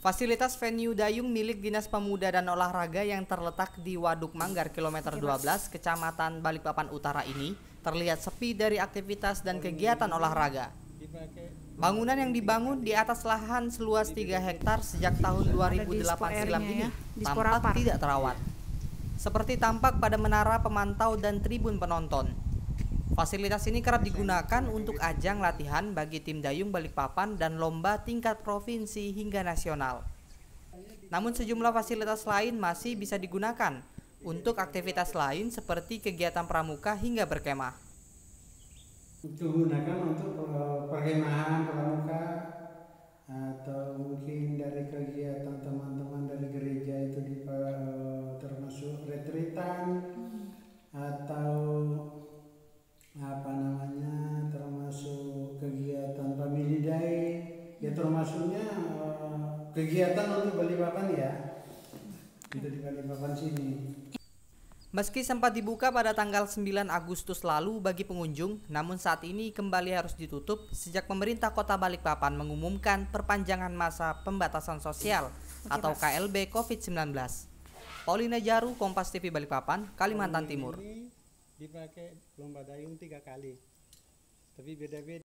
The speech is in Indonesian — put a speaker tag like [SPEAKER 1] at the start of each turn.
[SPEAKER 1] Fasilitas venue dayung milik Dinas Pemuda dan Olahraga yang terletak di Waduk Manggar kilometer 12 Kecamatan Balikpapan Utara ini terlihat sepi dari aktivitas dan kegiatan olahraga. Bangunan yang dibangun di atas lahan seluas 3 hektar sejak tahun 2008 silam ini ya, tampak tidak terawat. Seperti tampak pada menara pemantau dan tribun penonton. Fasilitas ini kerap digunakan untuk ajang latihan bagi tim dayung Balikpapan dan lomba tingkat provinsi hingga nasional. Namun sejumlah fasilitas lain masih bisa digunakan untuk aktivitas lain seperti kegiatan pramuka hingga berkemah.
[SPEAKER 2] Digunakan untuk eh, perkemahan, termasuknya
[SPEAKER 1] eh,
[SPEAKER 2] kegiatan untuk Bali Papan ya kita di Bali Papan sini
[SPEAKER 1] Meski sempat dibuka pada tanggal 9 Agustus lalu bagi pengunjung, namun saat ini kembali harus ditutup sejak pemerintah kota Balikpapan mengumumkan perpanjangan masa pembatasan sosial atau KLB COVID-19. Paulina Jaru, Kompas TV Balikpapan, Kalimantan Timur.
[SPEAKER 2] Dipakai lomba dayung tiga kali,
[SPEAKER 1] tapi beda-beda.